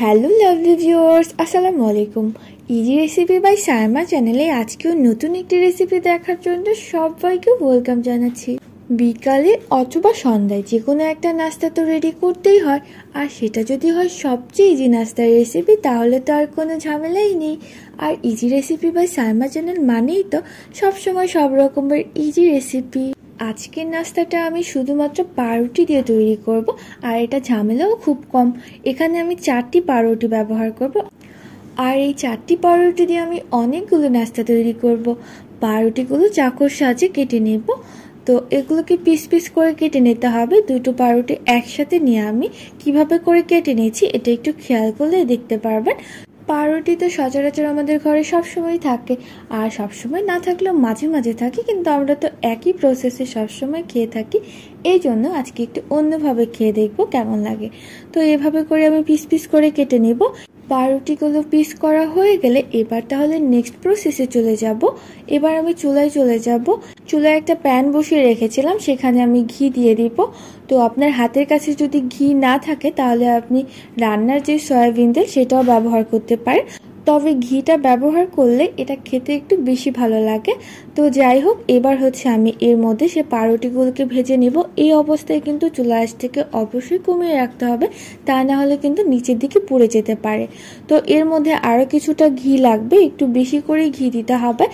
Hello lovely viewers আসসালামু আলাইকুম easy recipe by Saima চ্যানেলে আজকেও নতুন একটি রেসিপি দেখার জন্য সবাইকে ওয়েলকাম জানাচ্ছি বিকালে অথবা সন্ধ্যায় যে কোনো একটা নাস্তা তো রেডি করতেই হয় আর সেটা যদি হয় সবচেয়ে ইজি নাস্তার রেসিপি তাহলে তো আর কোনো ঝামেলাই নেই আর easy recipe by Saima channel মানেই তো সবসময় সব রকমের ইজি রেসিপি আজকের নাস্তাটা আমি শুধুমাত্র পাউরুটি দিয়ে তৈরি করব আর এটা ঝামেলাও খুব কম এখানে আমি চারটি পাউরুটি ব্যবহার করব আর এই চারটি পাউরুটি দিয়ে আমি অনেকগুলো নাস্তা তৈরি করব পাউরুটিগুলো চাকর সাজে কেটে নেব তো এগুলোকে পিস পিস করে কেটে নিতে হবে দুটো পাউরুটি একসাথে নিয়ে আমি কিভাবে করে কেটে নিয়েছি এটা একটু খেয়াল করলে দেখতে পারবেন পাউরুটি তো সচরাচর আমাদের ঘরে সবসময় থাকে আর সবসময় না থাকলেও মাঝে মাঝে থাকে কিন্তু আমরা তো একই প্রসেসে সবসময় খেয়ে থাকি এই জন্য আজকে একটু অন্যভাবে খেয়ে দেখবো কেমন লাগে তো এভাবে করে আমি পিস পিস করে কেটে নেব পাউরুটিগুলো পিস করা হয়ে গেলে এবার তাহলে নেক্সট প্রসেসে চলে যাব এবার আমি চুলায় চলে যাব চুলায় একটা প্যান বসিয়ে রেখেছিলাম সেখানে আমি ঘি দিয়ে দিব তো আপনার হাতের কাছে যদি ঘি না থাকে তাহলে আপনি রান্নার যে সয়াবিন তেল সেটাও ব্যবহার করতে পারেন তবে ঘিটা ব্যবহার করলে এটা খেতে একটু বেশি ভালো লাগে তো যাই হোক এবার হচ্ছে আমি এর মধ্যে সে পাউরুটিগুলোকে ভেজে নেব এই অবস্থায় কিন্তু চুলা থেকে অবশ্যই কমিয়ে রাখতে হবে তা না হলে কিন্তু নিচের দিকে পুড়ে যেতে পারে তো এর মধ্যে আরও কিছুটা ঘি লাগবে একটু বেশি করে ঘি দিতে হবে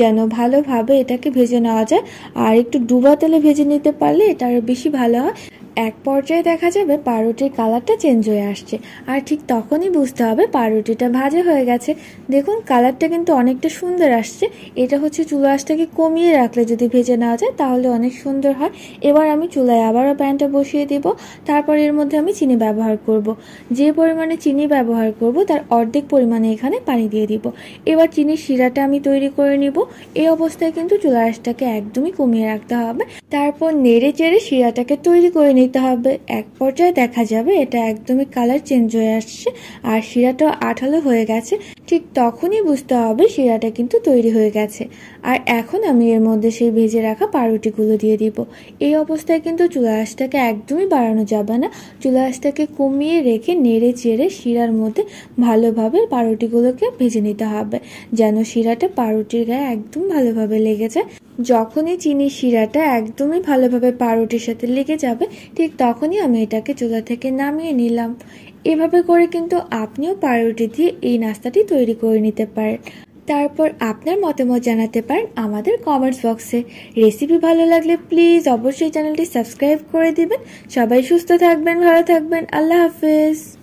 যেন ভালোভাবে এটাকে ভেজে নেওয়া যায় আর একটু ডুবা তেলে ভেজে নিতে পারলে এটা আরও বেশি ভালো হয় এক পর্যায়ে দেখা যাবে পাউরুটির কালারটা চেঞ্জ হয়ে আসছে আর ঠিক তখনই বুঝতে হবে পাউরুটিটা ভাজা হয়ে গেছে দেখুন কালারটা কিন্তু অনেকটা সুন্দর আসছে এটা হচ্ছে চুলো আঁচটাকে কমিয়ে রাখলে যদি ভেজে নেওয়া যায় তাহলে অনেক সুন্দর হয় এবার আমি চুলায় আবারও প্যানটা বসিয়ে দিব তারপর এর মধ্যে আমি চিনি ব্যবহার করব। যে পরিমাণে চিনি ব্যবহার করব তার অর্ধেক পরিমাণে এখানে পানি দিয়ে দিব এবার চিনির শিরাটা আমি তৈরি করে নিব এই অবস্থায় কিন্তু চুলা আঁশটাকে একদমই কমিয়ে রাখতে হবে তারপর নেড়ে চেড়ে শিরাটাকে তৈরি করে নিই নিতে হবে এক পর্যায়ে দেখা যাবে এটা একদমই কালার চেঞ্জ হয়ে আসছে আর শিরাটাও আঠালো হয়ে গেছে ঠিক তখনই বুঝতে হবে শিরাটা কিন্তু তৈরি হয়ে গেছে আর এখন আমি এর মধ্যে সেই ভেজে রাখা পাউরুটিগুলো দিয়ে দিব এই অবস্থায় কিন্তু চুলা আঁশটাকে একদমই বাড়ানো যাবে না চুলা আঁশটাকে কমিয়ে রেখে নেড়ে চেড়ে শিরার মধ্যে ভালোভাবে পাউরুটিগুলোকে ভেজে নিতে হবে যেন শিরাটা পাউরুটির গায়ে একদম ভালোভাবে লেগে যায় যখনই চিনির শিরাটা একদমই ভালোভাবে পাউরুটির সাথে লেগে যাবে ঠিক তখনই আমি এটাকে চুলা থেকে নামিয়ে নিলাম এভাবে করে কিন্তু আপনিও পাউরুটি দিয়ে এই নাস্তাটি তৈরি করে নিতে পারেন তারপর আপনার মতামত জানাতে পারেন আমাদের কমেন্টস বক্সে রেসিপি ভালো লাগলে প্লিজ অবশ্যই চ্যানেলটি সাবস্ক্রাইব করে দিবেন সবাই সুস্থ থাকবেন ভালো থাকবেন আল্লাহ হাফেজ